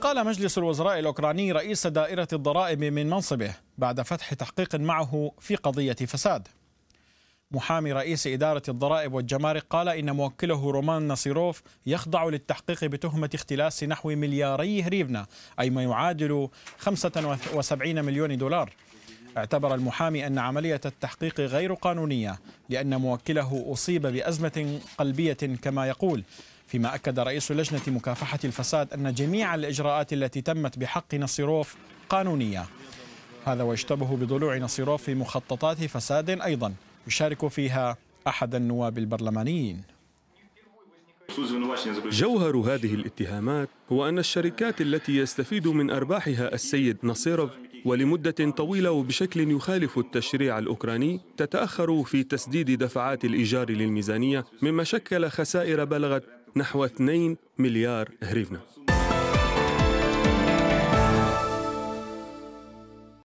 استقال مجلس الوزراء الأوكراني رئيس دائرة الضرائب من منصبه بعد فتح تحقيق معه في قضية فساد محامي رئيس إدارة الضرائب والجمارك قال إن موكله رومان ناصيروف يخضع للتحقيق بتهمة اختلاس نحو ملياري هريفنا أي ما يعادل 75 مليون دولار اعتبر المحامي أن عملية التحقيق غير قانونية لأن موكله أصيب بأزمة قلبية كما يقول فيما أكد رئيس لجنة مكافحة الفساد أن جميع الإجراءات التي تمت بحق نصيروف قانونية هذا ويشتبه بضلوع نصيروف في مخططات فساد أيضا يشارك فيها أحد النواب البرلمانيين جوهر هذه الاتهامات هو أن الشركات التي يستفيد من أرباحها السيد نصيروف ولمدة طويلة وبشكل يخالف التشريع الأوكراني تتأخر في تسديد دفعات الإيجار للميزانية مما شكل خسائر بلغت نحو 2 مليار هريفنا